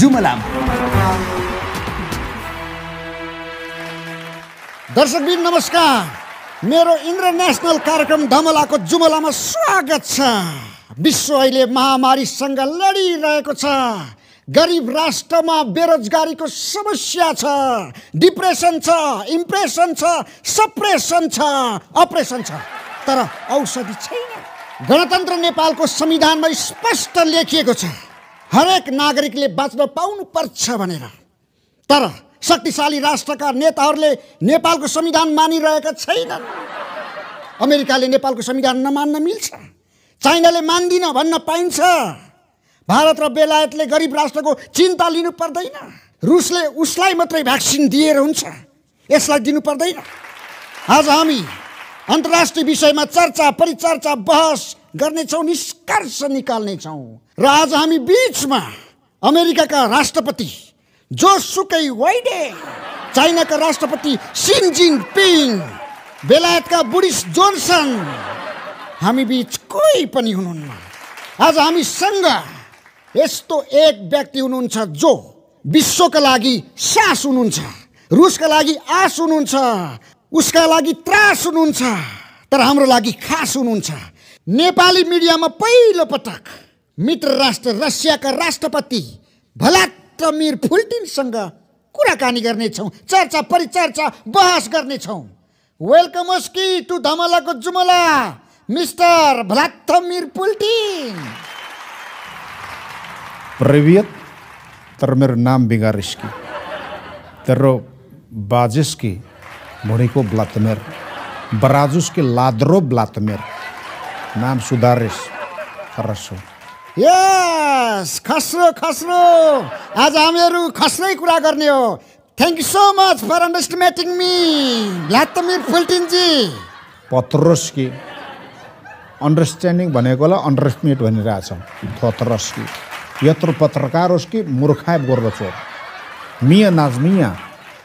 जुमलाम दर्शकबिन नमस्कार मेरो इन्टरनेसनल कार्यक्रम धमलाको जुमलामा स्वागत छ विश्व अहिले महामारीसँग लडिरहेको छ गरिब राष्ट्रमा बेरोजगारीको समस्या छ डिप्रेसन छ इम्प्रेसन छ सप्रेसन छ अप्रेसन छ तर औषधि छैन गणतन्त्र नेपालको संविधानमा स्पष्ट लेखिएको छ हरेक नागरिकले बाँच्न पाउनुपर्छ भनेर तर शक्तिशाली राष्ट्रका नेताहरूले नेपालको संविधान मानिरहेका छैनन् अमेरिकाले नेपालको संविधान नमान्न मिल्छ चाइनाले मान्दिन भन्न पाइन्छ भारत र बेलायतले गरिब राष्ट्रको चिन्ता लिनु पर्दैन रुसले उसलाई मात्रै भ्याक्सिन दिएर हुन्छ यसलाई दिनु पर्दैन आज हामी अन्तर्राष्ट्रिय विषयमा चर्चा परिचर्चा बहस गर्नेछौँ नि प्रकारसँग निकाल्नेछौँ र आज हामी बिचमा अमेरिकाका राष्ट्रपति सुकै वाइडे चाइनाका राष्ट्रपति सिनजिङ पिङ बेलायतका बुडिस जोन्सन हामी बिच कोही पनि हुनुहुन्न आज हामीसँग यस्तो एक व्यक्ति हुनुहुन्छ जो विश्वका लागि सास हुनुहुन्छ रुसका लागि आस हुनुहुन्छ उसका लागि त्रास हुनुहुन्छ तर हाम्रो लागि खास हुनुहुन्छ नेपाली मिडियामा पहिलो पटक मित्र राष्ट्र रसियाका राष्ट्रपति भलात्रमिर फुल्टिनसँग कुराकानी गर्नेछौँ चर्चा परिचर्चा बहस गर्नेछौँ वेलकम कि टु धमलाको जुमला मिस्टर भलात्रमिर फुल्टिन प्रवियत तर मेरो नाम तेरो तर कि भुँडीको ब्लातमेर कि लाद्रो ब्लातमेर नाम सुधारेस खरसो यस खस्रो खस्रो आज हामीहरू खस्रै कुरा गर्ने हो thank you so much for underestimating me Vladimir फुल्टिनजी पत्रोस कि अन्डरस्ट्यान्डिङ भनेकोलाई अन्डरस्टिमेट भनिरहेछ थोत्रस कि यत्रो पत्रकार होस् कि मूर्खा गोर्बचो मिया नाजमिया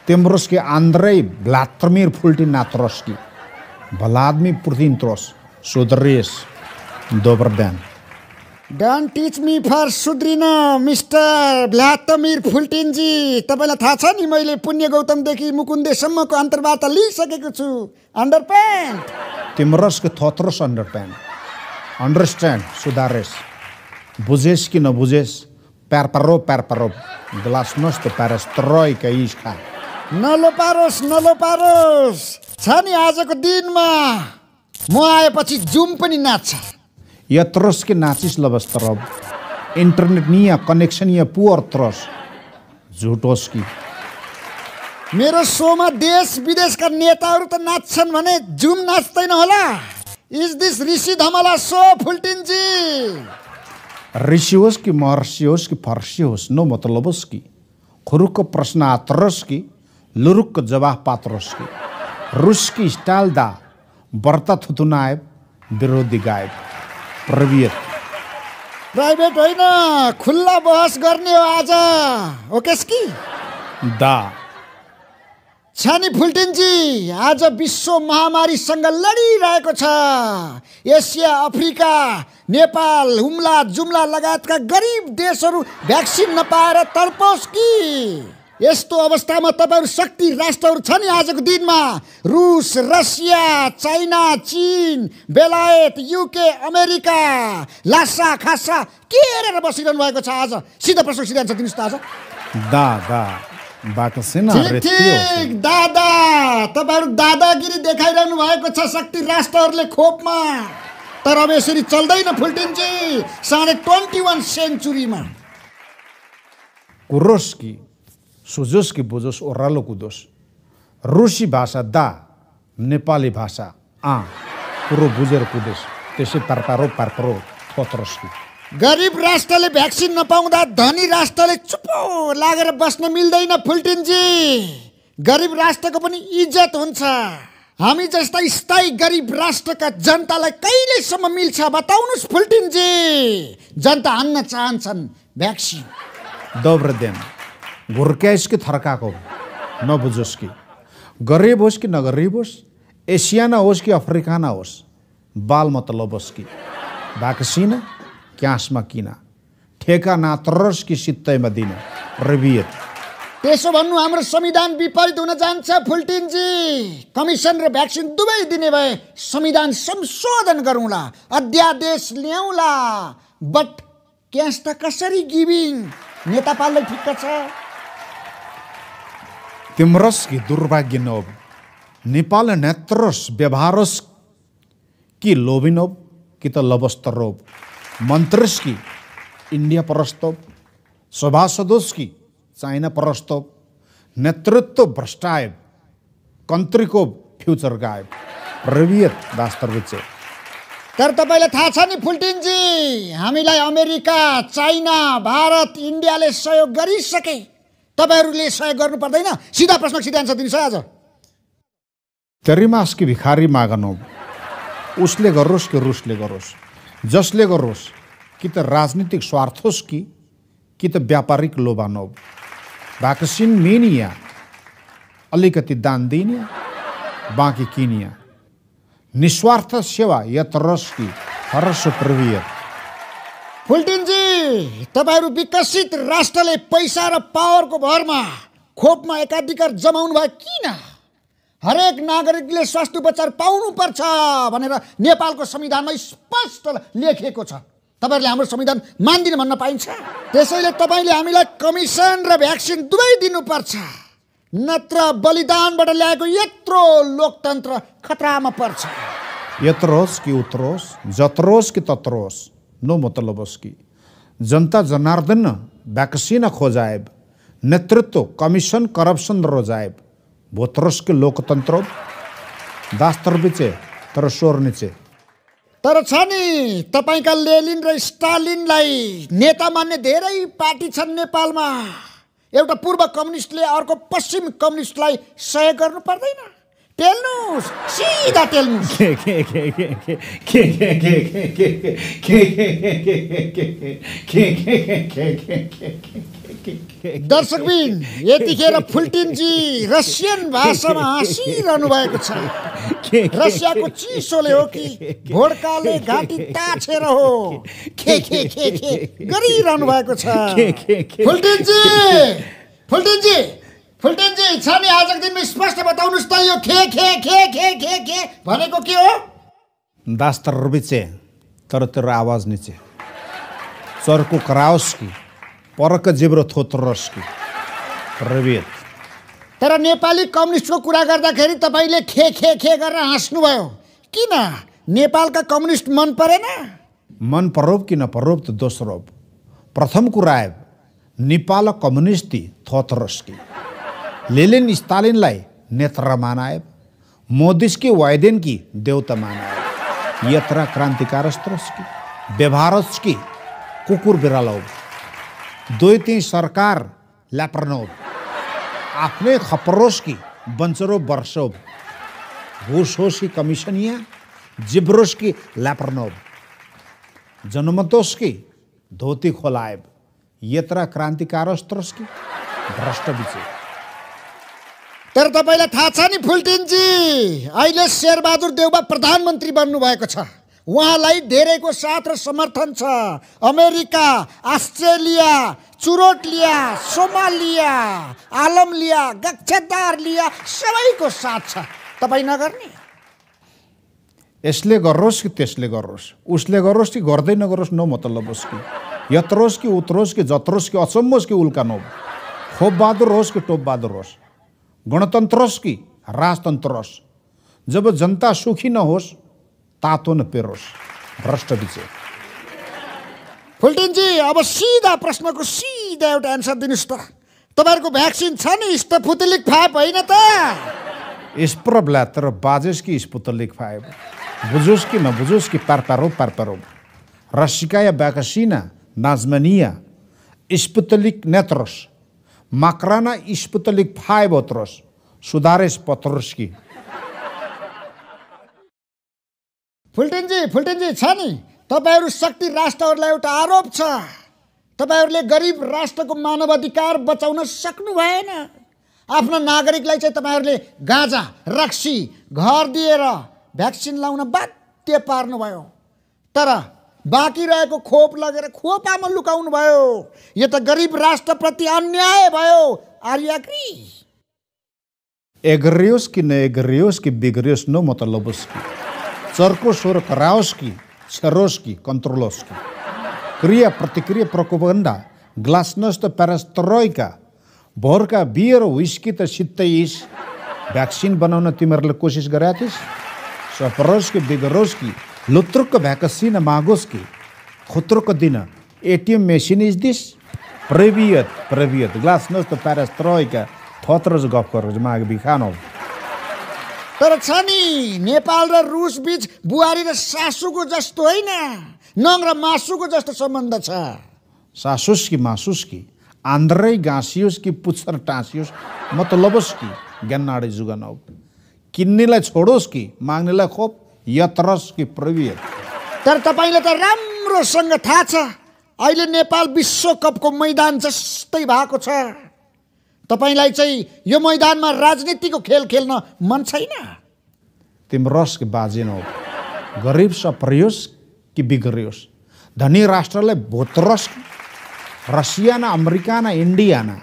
तेम्रोस कि आन्द्रै भ्लात्रमिर फुल्टिन नात्रोस कि भलादमी पृथ्वी त्रोस सुध्रिस दोबर बिहान डन्ट टिच मी फर सुध्रिन मिस्टर भ्लातमिर फुल्टिनजी तपाईँलाई थाहा छ नि मैले पुण्य गौतमदेखि मुकुन्देसम्मको अन्तर्वार्ता लिइसकेको छु अन्डर प्यान्ट तिम्रसको थोत्रोस अन्डर प्यान्ट अन्डरस्ट्यान्ड सुधारेस बुझेस् कि नबुझेस् प्यार पारो प्यार पारो ग्लास नस्त प्यारस त्रयका इष्टा नलो पारोस् नलो पारोस् छ नि आजको दिनमा म आएपछि जुम पनि नाच्छ या त्रस के नाचिस लबस तरब इन्टरनेट नि या कनेक्सन या पुअर त्रस झुटोस् कि मेरो सोमा देश विदेशका नेताहरू त नाच्छन् भने जुम नाच्दैन होला इज दिस ऋषि धमला सो फुल्टिन्जी ऋषि होस् कि महर्षि होस् कि फर्सी होस् नो मतलब होस् कि खुरुक्क प्रश्न आत्रोस् कि लुरुक्क जवाफ पात्रोस् कि रुस्की स्टाल दा व्रत थुथुनाएब विरोधी गायब प्रवियत प्राइभेट होइन खुल्ला बहस गर्ने हो आज ओकेस कि दा छानी फुल्टिन्जी आज विश्व महामारीसँग लडिरहेको छ एसिया अफ्रिका नेपाल हुम्ला जुम्ला लगायतका गरिब देशहरू भ्याक्सिन नपाएर तर्पोस् कि यस्तो अवस्थामा तपाईँहरू शक्ति राष्ट्रहरू छ नि आजको दिनमा रुस रसिया चाइना चिन बेलायत युके अमेरिका लासा खासा के हेरेर बसिरहनु भएको छ आज सिधा प्रश्न सिधा दिनुहोस् त आज ठिक दादा तपाईँहरू दादागिरी देखाइरहनु भएको छ शक्ति राष्ट्रहरूले खोपमा तर अब यसरी चल्दैन फुल्टिन्छ साढे ट्वेन्टी वान सेन्चुरीमा कुरोस्की सोझोस् कि बुझोस् ओह्रालो कुदोस् रुसी भाषा दा नेपाली भाषा आ कुरो बुझेर कुदोस् त्यसै पार्पारो पार्पारो पत्रोस् कि गरिब राष्ट्रले भ्याक्सिन नपाउँदा धनी राष्ट्रले चुपो लागेर बस्न मिल्दैन फुल्टिन्जी गरिब राष्ट्रको पनि इज्जत हुन्छ हामी जस्ता स्थायी गरिब राष्ट्रका जनतालाई कहिलेसम्म मिल्छ बताउनुहोस् फुल्टिन्जी जनता हान्न चाहन्छन् भ्याक्सिन दिन घुर्क्याइस् कि थर्काएको नबुझोस् कि गरिब होस् कि नगरिब होस् एसियाना होस् कि अफ्रिकाना होस् बाल मतलब होस् कि भाकसिन क्यासमा किन ठेका नात्रस् कि सित्तैमा दिन रबियत त्यसो भन्नु हाम्रो संविधान विपरीत हुन जान्छ फुल्टिनजी कमिसन र भ्याक्सिन दुवै दिने भए संविधान संशोधन गरौँला अध्यादेश ल्याउँला बट क्यास त कसरी गिभिङ नेपाललाई ठिक्क छ कि दुर्भाग्य नोब नेपाल नेत्रोस व्यवहारस कि लोभिनोब कि त मन्त्रस् कि इन्डिया परस्तोप सभासदोस् कि चाइना परस्तोप नेतृत्व भ्रष्टायब कन्त्रीको फ्युचर गायब रवियत दास्तर्विचे तर तपाईँलाई थाहा छ नि फुल्टिनजी हामीलाई अमेरिका चाइना भारत इन्डियाले सहयोग गरिसके तपाईँहरूले सहयोग गर्नु पर्दैन सिधा प्रश्न सिधा एन्सर दिनुहोस् आज तेरिमास कि भिखारी मागनौ उसले गरोस् कि रुसले गरोस् जसले गरोस् कि त राजनीतिक स्वार्थ होस् कि कि त व्यापारिक लोभानो भ्याक्सिन मिनिया अलिकति दान दिने बाँकी किनिया निस्वार्थ सेवा यत्र रस कि हर्ष फुल्टिनजी तपाईँहरू विकसित राष्ट्रले पैसा र पावरको भरमा खोपमा एकाधिकार जमाउनु भयो किन हरेक नागरिकले स्वास्थ्य उपचार पाउनुपर्छ भनेर नेपालको संविधानमा स्पष्ट लेखिएको छ तपाईँहरूले हाम्रो संविधान मान्दिन भन्न पाइन्छ त्यसैले तपाईँले हामीलाई कमिसन र भ्याक्सिन दुवै दिनुपर्छ नत्र बलिदानबाट ल्याएको यत्रो लोकतन्त्र खतरामा पर्छ यत्रोस् कि उत्रोस् जत्रोस् कि तत्रोस् नो मतलब कि जनता जनार्दन भ्याक्सिन खोजायब नेतृत्व कमिसन करप्शन रोजायब कि लोकतन्त्र दास्तर बिचे तर स्वर निचे तर छ नि तपाईँका लेलिन र स्टालिनलाई नेता मान्ने धेरै पार्टी छन् नेपालमा एउटा पूर्व कम्युनिस्टले अर्को पश्चिम कम्युनिस्टलाई सहयोग गर्नु पर्दैन टेल्नुहोस् सिधा टेल्नुहोस् के के के के के के के के के के के दर्शकबिन यतिखेर भाषामा हाँसिरहनु भएको छ रसियाको चिसोले हो कि भोड्काले घाँटी ताछेर हो के के के के गरिरहनु भएको फुलटेनजी छ नि आजको दिनमा स्पष्ट बताउनुहोस् त यो खे खे खे खे खे खे भनेको के हो दास तर बिचे तर तेरो आवाज निचे चर्को कराओस् कि परक जिब्रो थोत्रोस् कि रवित तर नेपाली कम्युनिस्टको कुरा गर्दाखेरि तपाईँले खे खे खे गरेर हाँस्नुभयो किन नेपालका कम्युनिस्ट मन परेन मन परोप कि नपरोप त दोस्रो प्रथम कुरा नेपाल कम्युनिस्ट कि लेलिन स्टालिनलाई नेत्र मानाए मोदिस्की वाइदेनकी देवता मानाए यत्र क्रान्तिकारस्त्रस्की व्यवहारस्की कुकुर बिरालो दुई ती सरकार ल्याप्रनौब आफ्नै खपरोस्की बन्चरो वर्षौब घुसोसी कमिसनिया जिब्रोस्की जनमतोस् जनमतोस्की धोती खोलाएब यत्र क्रान्तिकारस्त्रस्की भ्रष्ट विचार तर तपाईँलाई थाहा छ नि फुलटिनजी अहिले शेरबहादुर देउबा प्रधानमन्त्री बन्नुभएको छ उहाँलाई धेरैको साथ र समर्थन छ अमेरिका अस्ट्रेलिया चुरोटलिया सोमालिया आलमलिया लिया लिया सबैको साथ छ तपाईँ नगर्ने यसले गरोस् कि त्यसले गरोस् उसले गरोस् कि गर्दै नगरोस् न मतलब होस् कि यत्रोस् कि उत्रोस् कि जत्रोस् कि अचम्मोस् कि उल्का खोप बहादुर होस् कि टोप बहादुर होस् होस् कि होस् जब जनता सुखी नहोस् तातो न पेरोस् भ्रष्ट विचे फुल्टिनजी अब सिधा प्रश्नको सिधा एउटा एन्सर दिनुहोस् त तपाईँहरूको भ्याक्सिन छ नि स्पुतलिक फाइभ होइन त तर बाजेस कि स्पुतलिक फाइभ बुझोस् कि नबुझोस् कि पारो पारो र सिकाया ब्याकसिना नाजमनिया स्पुतलिक नेत्रोस् Makrana Sputnik 5 otros. Sudares Potrovsky. फुलटिनजी फुलटिनजी छ नि तपाईँहरू शक्ति राष्ट्रहरूलाई एउटा आरोप छ तपाईँहरूले गरिब राष्ट्रको मानवाधिकार बचाउन सक्नु भएन आफ्ना नागरिकलाई चाहिँ तपाईँहरूले गाजा रक्सी घर दिएर भ्याक्सिन लाउन बाध्य पार्नुभयो तर बाँकी रहेको खोप लगेर खोपामा लुकाउनु भयो यो त गरिब राष्ट्रप्रति अन्याय भयो आर यु एग्री एग्रियोस् कि नएग्रियोस् कि बिग्रियोस् नो मतलब कि चर्को स्वर कराओस् कि छरोस् कि कन्ट्रोलोस् कि क्रिया प्रतिक्रिया प्रकोपभन्दा ग्लासनस त प्यारास्त्रयका भोरका बियर विस्की त सित्तैस भ्याक्सिन बनाउन तिमीहरूले कोसिस गरेका थिइस् सपरोस् कि बिग्रोस् कि लुत्रुक्क भएका सिन मागोस् कि खुत्रुक्क दिन एटिएम मेसिन इज दिस प्रवियत प्रवियत ग्लास त प्यारास त्रयका थत्रो गफ गरेको माग बिखान तर छ नि नेपाल र रुस बिच बुहारी र सासुको जस्तो होइन नङ र मासुको जस्तो सम्बन्ध छ सासुस् कि मासुस् कि आन्द्रै गाँसियोस् कि पुच्छर टाँसियोस् म त लबोस् कि ज्ञान नाडी हो किन्नेलाई छोडोस् कि माग्नेलाई खोप यत्रसकी प्रवीर तर तपाईँलाई त राम्रोसँग थाहा छ अहिले नेपाल विश्वकपको मैदान जस्तै भएको छ तपाईँलाई चाहिँ यो मैदानमा राजनीतिको खेल खेल्न मन छैन तिम रस हो गरिब सप्रियोस् कि बिग्रियोस् धनी राष्ट्रलाई भोत्रस रसिया न अमेरिका न इन्डिया न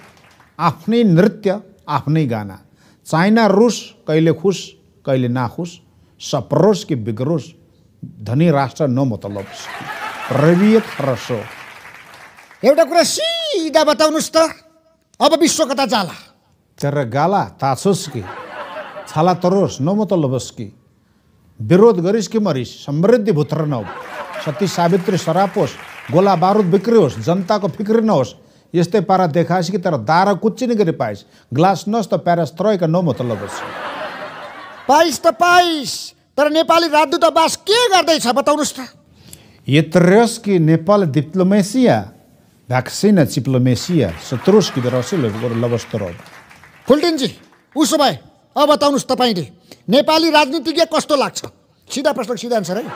आफ्नै नृत्य आफ्नै गाना चाइना रुस कहिले खुस कहिले नाखुस सप्रोस कि बिग्रोस् धनी राष्ट्र न मतलब रवियत रसो एउटा कुरा सिधा बताउनुहोस् त अब विश्व कता जाला तर गाला तासोस् कि छाला तरोस् न मतलबस् कि विरोध गरिस् कि मरिस् समृद्धि भुत्र नहोस् सती सावित्री सरापोस् गोला बारुद बिक्री होस् जनताको फिक्र नहोस् यस्तै पारा देखाएस् कि तर दारा कुच्चिने गरी पाएस् ग्लास नहोस् त प्यारास त्रयका न मतलब पाइस त पाइस तर नेपाली राजदूतावास के गर्दैछ बताउनुहोस् त कि नेपाल डिप्लोमेसिया भ्याक्सिन चिप्लोमेसिया सत्रोस्की लबस्तरोब फुल्टिनजी उसो भए अब बताउनुहोस् तपाईँले नेपाली राजनीतिज्ञ कस्तो लाग्छ सिधा प्रश्न सिधा आन्सर है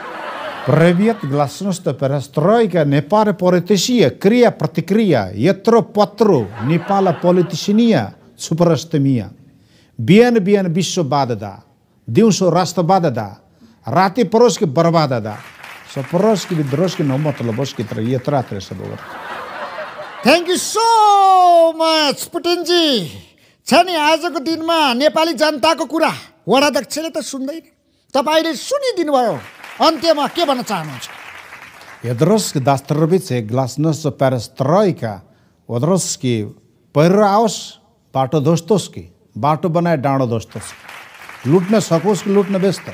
Проявят гласността перестройка नेपाल политешия, क्रिया प्रतिक्रिया यत्रो патру, नेपाल политешиния, супрастемия. Биен बिहान бишо бадада. दिउँसो रास्ता बाधा दा राति परोस् कि बरबाधा सो परोस् कि विद्रोस् कि नत्र होस् कि तर सब थ्याङ्क यू सो मच जनताको कुरा वडाध्यक्षले त सुन्दैन तपाईँले सुनिदिनु भयो अन्त्यमा के भन्न चाहनुहुन्छ यद्रोस्की कि दास्त्र बिच ग्लासन प्यारस त्रयका ओद्रोस् कि पहिरो आओस् बाटो धोस्थोस् कि बाटो बनाए डाँडो धोस् कि लुट्न सकोस् कि लुट्न व्यस्त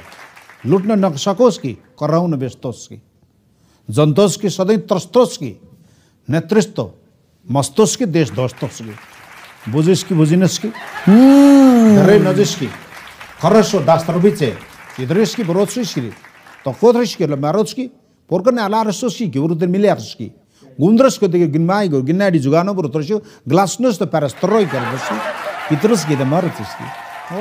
लुट्न नसकोस् कि कराउन व्यस्तोस् कि जन्तोस् कि सधैँ त्रस्तोस् कि नेतृत्व मस्तोस् कि देश ध्वस्तोस् कि बुझिस् कि बुझिनुहोस् कि धेरै नजिस्की खरसो दास्तरबिचे बिचे बरोस्री तो कोथ्रेस्की कि त अलारसोस्की कि कि उरुते मिल्यास्की गुन्द्रसको कि गिन्माइगो गिन्नाडी जुगानो बरु तर्स्यो ग्लास्नोस त प्यारास तरोइ गर्दछु त्रोस् कि त कि छ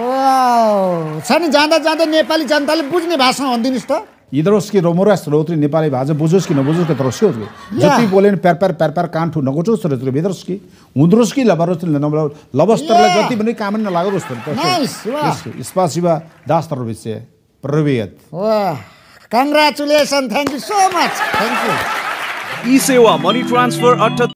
नि जाँदा जाँदा नेपाली जनताले बुझ्ने भाषामा भनिदिनुहोस् त इधरोस् कि रोमोरा स्रोत्री नेपाली भाषा बुझोस् कि नबुझोस् कि तर जति बोले नि प्यार प्यार प्यार प्यार कान ठु र त्यो भित्रोस् कि हुँदोस् कि लबरोस् लबस्तरलाई जति पनि काम नलागोस् स्पासिवा दास तर विषय प्रवेद congratulation thank you so much thank you eSewa money transfer